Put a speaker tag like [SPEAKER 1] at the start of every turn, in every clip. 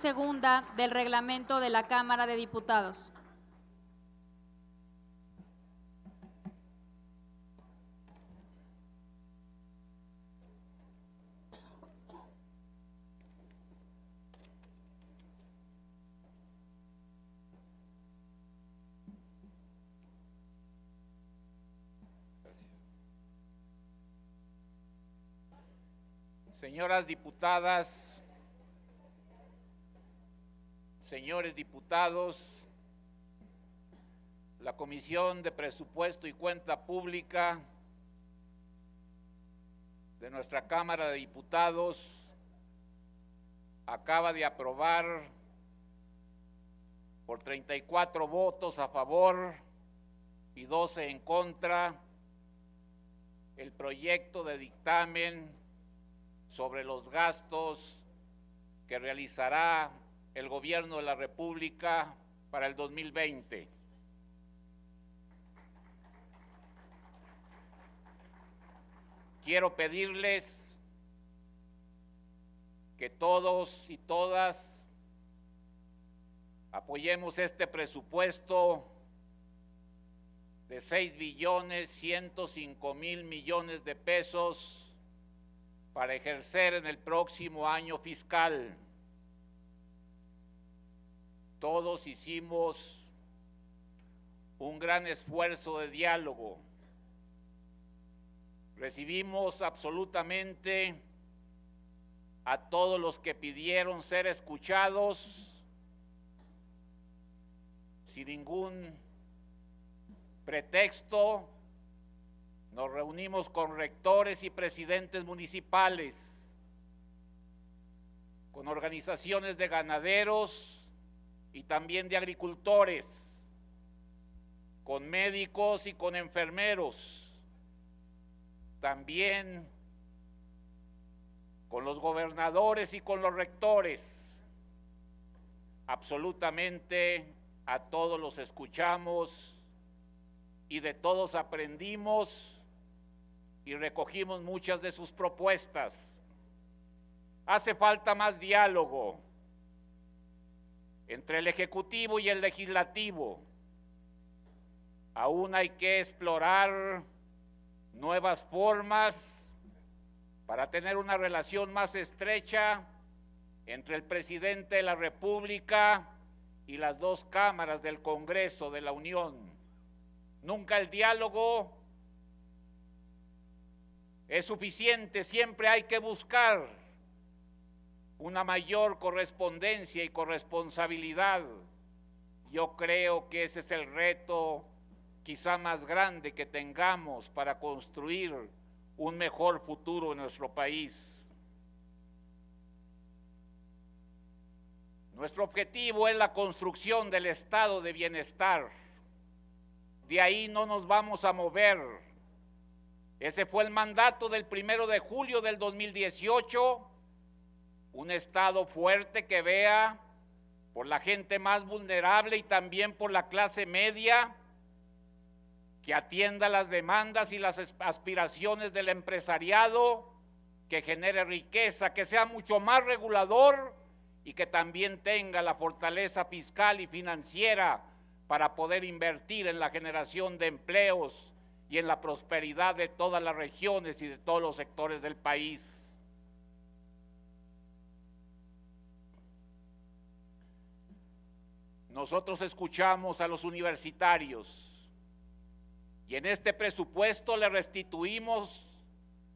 [SPEAKER 1] segunda del reglamento de la Cámara de Diputados. Señoras diputadas, señores diputados, la Comisión de Presupuesto y Cuenta Pública de nuestra Cámara de Diputados acaba de aprobar por 34 votos a favor y 12 en contra el proyecto de dictamen sobre los gastos que realizará el gobierno de la República para el 2020. Quiero pedirles que todos y todas apoyemos este presupuesto de 6 billones 105 mil millones de pesos para ejercer en el próximo año fiscal todos hicimos un gran esfuerzo de diálogo. Recibimos absolutamente a todos los que pidieron ser escuchados sin ningún pretexto. Nos reunimos con rectores y presidentes municipales, con organizaciones de ganaderos, y también de agricultores, con médicos y con enfermeros, también con los gobernadores y con los rectores. Absolutamente a todos los escuchamos y de todos aprendimos y recogimos muchas de sus propuestas. Hace falta más diálogo, entre el Ejecutivo y el Legislativo. Aún hay que explorar nuevas formas para tener una relación más estrecha entre el presidente de la República y las dos cámaras del Congreso de la Unión. Nunca el diálogo es suficiente, siempre hay que buscar una mayor correspondencia y corresponsabilidad. Yo creo que ese es el reto quizá más grande que tengamos para construir un mejor futuro en nuestro país. Nuestro objetivo es la construcción del estado de bienestar. De ahí no nos vamos a mover. Ese fue el mandato del primero de julio del 2018 un Estado fuerte que vea por la gente más vulnerable y también por la clase media, que atienda las demandas y las aspiraciones del empresariado, que genere riqueza, que sea mucho más regulador y que también tenga la fortaleza fiscal y financiera para poder invertir en la generación de empleos y en la prosperidad de todas las regiones y de todos los sectores del país. Nosotros escuchamos a los universitarios y en este presupuesto le restituimos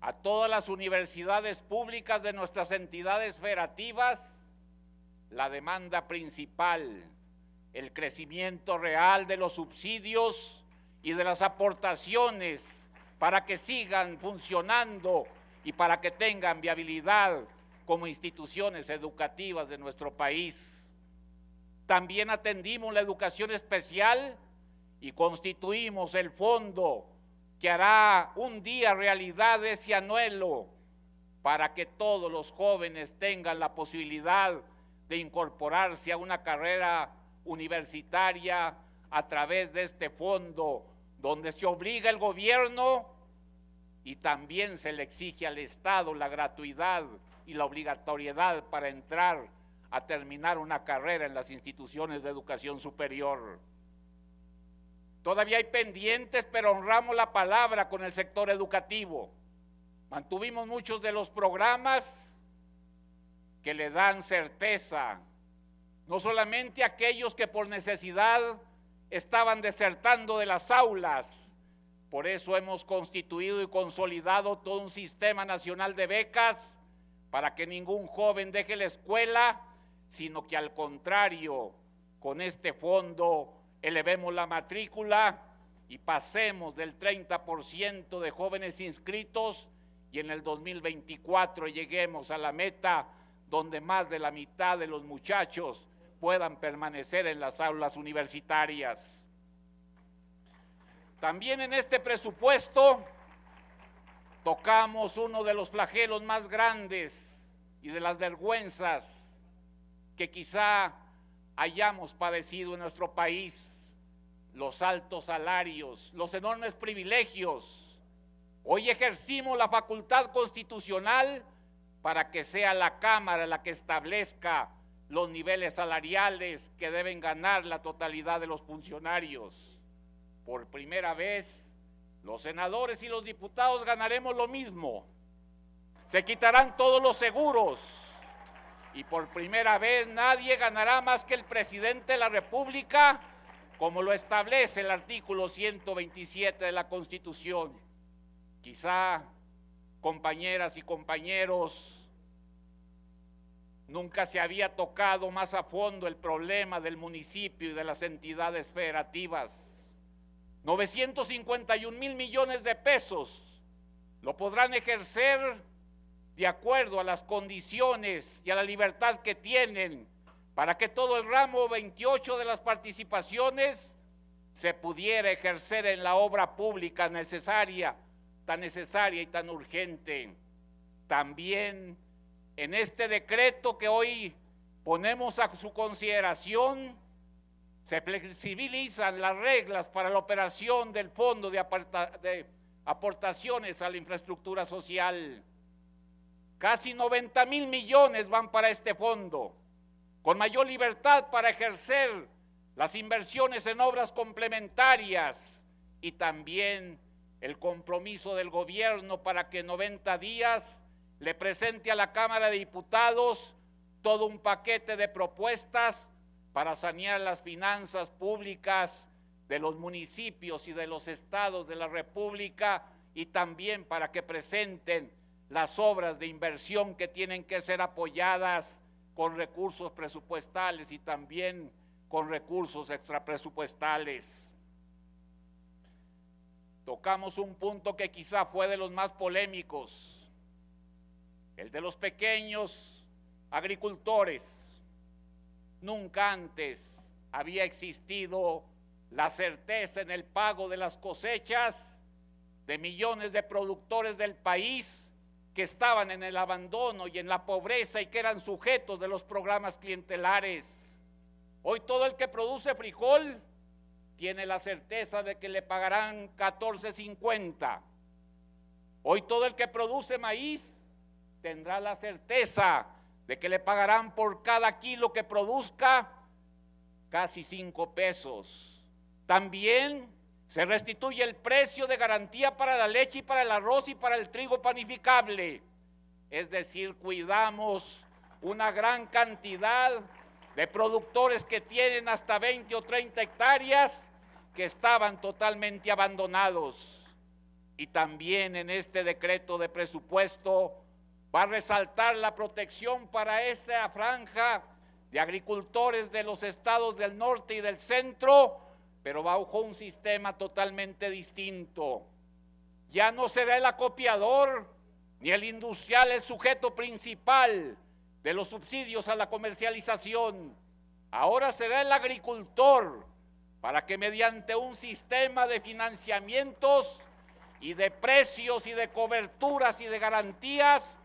[SPEAKER 1] a todas las universidades públicas de nuestras entidades federativas la demanda principal, el crecimiento real de los subsidios y de las aportaciones para que sigan funcionando y para que tengan viabilidad como instituciones educativas de nuestro país. También atendimos la educación especial y constituimos el fondo que hará un día realidad ese anuelo para que todos los jóvenes tengan la posibilidad de incorporarse a una carrera universitaria a través de este fondo, donde se obliga el gobierno y también se le exige al Estado la gratuidad y la obligatoriedad para entrar a terminar una carrera en las instituciones de educación superior. Todavía hay pendientes, pero honramos la palabra con el sector educativo. Mantuvimos muchos de los programas que le dan certeza, no solamente aquellos que por necesidad estaban desertando de las aulas. Por eso hemos constituido y consolidado todo un sistema nacional de becas para que ningún joven deje la escuela sino que al contrario, con este fondo elevemos la matrícula y pasemos del 30% de jóvenes inscritos y en el 2024 lleguemos a la meta donde más de la mitad de los muchachos puedan permanecer en las aulas universitarias. También en este presupuesto tocamos uno de los flagelos más grandes y de las vergüenzas que quizá hayamos padecido en nuestro país, los altos salarios, los enormes privilegios. Hoy ejercimos la facultad constitucional para que sea la Cámara la que establezca los niveles salariales que deben ganar la totalidad de los funcionarios. Por primera vez, los senadores y los diputados ganaremos lo mismo. Se quitarán todos los seguros y por primera vez nadie ganará más que el presidente de la República, como lo establece el artículo 127 de la Constitución. Quizá, compañeras y compañeros, nunca se había tocado más a fondo el problema del municipio y de las entidades federativas. 951 mil millones de pesos lo podrán ejercer de acuerdo a las condiciones y a la libertad que tienen para que todo el ramo 28 de las participaciones se pudiera ejercer en la obra pública necesaria, tan necesaria y tan urgente. También en este decreto que hoy ponemos a su consideración, se flexibilizan las reglas para la operación del Fondo de, Aportaciones a la Infraestructura Social. Casi 90 mil millones van para este fondo, con mayor libertad para ejercer las inversiones en obras complementarias y también el compromiso del gobierno para que en 90 días le presente a la Cámara de Diputados todo un paquete de propuestas para sanear las finanzas públicas de los municipios y de los estados de la República y también para que presenten las obras de inversión que tienen que ser apoyadas con recursos presupuestales y también con recursos extrapresupuestales. Tocamos un punto que quizá fue de los más polémicos, el de los pequeños agricultores. Nunca antes había existido la certeza en el pago de las cosechas de millones de productores del país que estaban en el abandono y en la pobreza y que eran sujetos de los programas clientelares. Hoy todo el que produce frijol tiene la certeza de que le pagarán 14.50. Hoy todo el que produce maíz tendrá la certeza de que le pagarán por cada kilo que produzca casi 5 pesos. También se restituye el precio de garantía para la leche y para el arroz y para el trigo panificable. Es decir, cuidamos una gran cantidad de productores que tienen hasta 20 o 30 hectáreas que estaban totalmente abandonados. Y también en este decreto de presupuesto va a resaltar la protección para esa franja de agricultores de los estados del norte y del centro pero bajo un sistema totalmente distinto. Ya no será el acopiador ni el industrial el sujeto principal de los subsidios a la comercialización. Ahora será el agricultor para que mediante un sistema de financiamientos y de precios y de coberturas y de garantías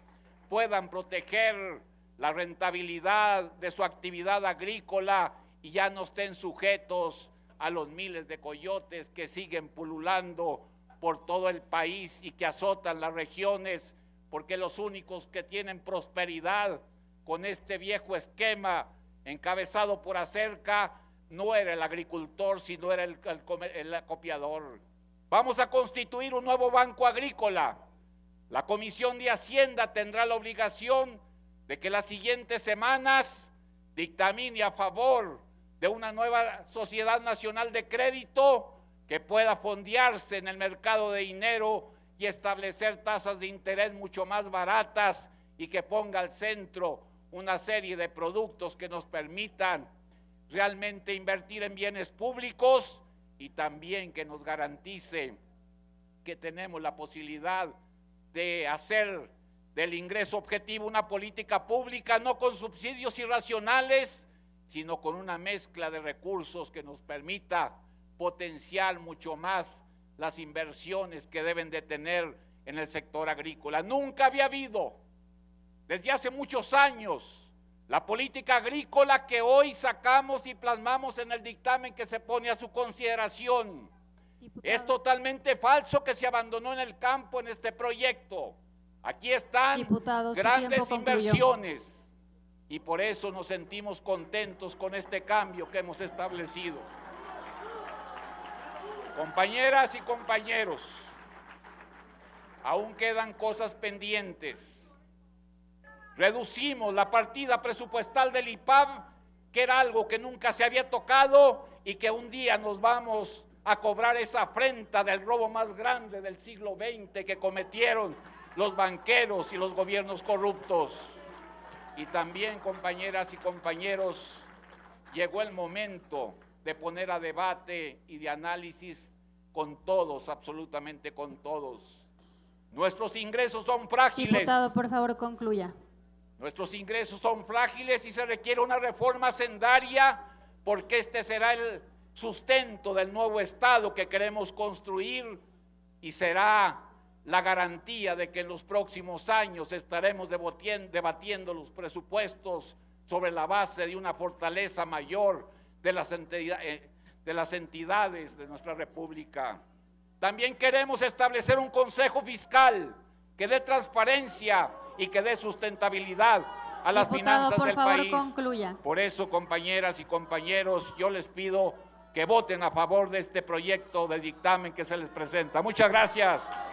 [SPEAKER 1] puedan proteger la rentabilidad de su actividad agrícola y ya no estén sujetos a los miles de coyotes que siguen pululando por todo el país y que azotan las regiones, porque los únicos que tienen prosperidad con este viejo esquema encabezado por Acerca no era el agricultor, sino era el, el, copiador. Vamos a constituir un nuevo banco agrícola. La Comisión de Hacienda tendrá la obligación de que las siguientes semanas dictamine a favor de una nueva sociedad nacional de crédito que pueda fondearse en el mercado de dinero y establecer tasas de interés mucho más baratas y que ponga al centro una serie de productos que nos permitan realmente invertir en bienes públicos y también que nos garantice que tenemos la posibilidad de hacer del ingreso objetivo una política pública, no con subsidios irracionales, sino con una mezcla de recursos que nos permita potenciar mucho más las inversiones que deben de tener en el sector agrícola. Nunca había habido, desde hace muchos años, la política agrícola que hoy sacamos y plasmamos en el dictamen que se pone a su consideración. Es totalmente falso que se abandonó en el campo en este proyecto. Aquí están grandes inversiones y por eso nos sentimos contentos con este cambio que hemos establecido. Compañeras y compañeros, aún quedan cosas pendientes. Reducimos la partida presupuestal del IPAM, que era algo que nunca se había tocado y que un día nos vamos a cobrar esa afrenta del robo más grande del siglo XX que cometieron los banqueros y los gobiernos corruptos. Y también, compañeras y compañeros, llegó el momento de poner a debate y de análisis con todos, absolutamente con todos. Nuestros ingresos son frágiles. Diputado, por favor, concluya. Nuestros ingresos son frágiles y se requiere una reforma sendaria porque este será el sustento del nuevo Estado que queremos construir y será la garantía de que en los próximos años estaremos debatiendo los presupuestos sobre la base de una fortaleza mayor eh, de las, entidades, de, nuestra República. También queremos establecer un Consejo Fiscal que dé transparencia y que dé sustentabilidad a las finanzas del país. Por eso, compañeras y compañeros, yo les pido que voten a favor de este proyecto de dictamen que se les presenta. Muchas gracias.